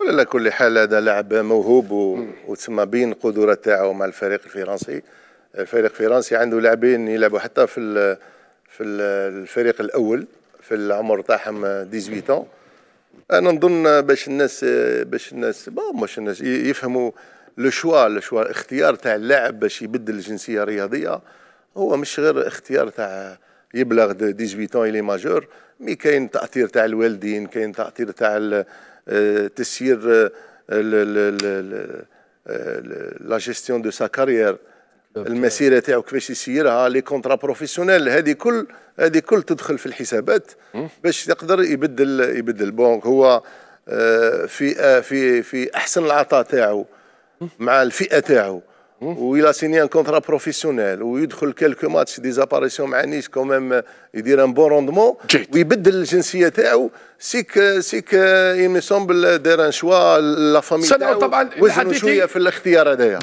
ولا كل حال هذا لاعب موهوب وتسمى بين قدرة تاعو مع الفريق الفرنسي الفريق الفرنسي عنده لاعبين يلعبوا حتى في ال... في الفريق الاول في العمر تاعهم 18 انا نظن باش الناس باش الناس مش الناس يفهموا لو شوا لو شوا الاختيار تاع اللاعب باش يبدل الجنسيه الرياضيه هو مش غير اختيار تاع يبلغ 18 ans الي ماجور مي كاين تاثير تاع الوالدين كاين تاثير تاع آه، تسيير آه، آه، لا جيستيون دو سا كارير المسيره تاعو كيفاش يسيرها لي كونترا بروفيسيونيل هذه كل هذه كل تدخل في الحسابات باش يقدر يبدل يبدل بونك هو في في في احسن العطاء تاعو مع الفئه تاعو ويلا سيني ان كونترا بروفيسيونيل ويدخل كيلكو ماتش دي زاباريسيون مع نيس كوميم يدير ان بون روندمون ويبدل الجنسيه تاعو سيك سيك مي سومبل دار ان شوا لا فامي طبعا شويه في الاختيار هذايا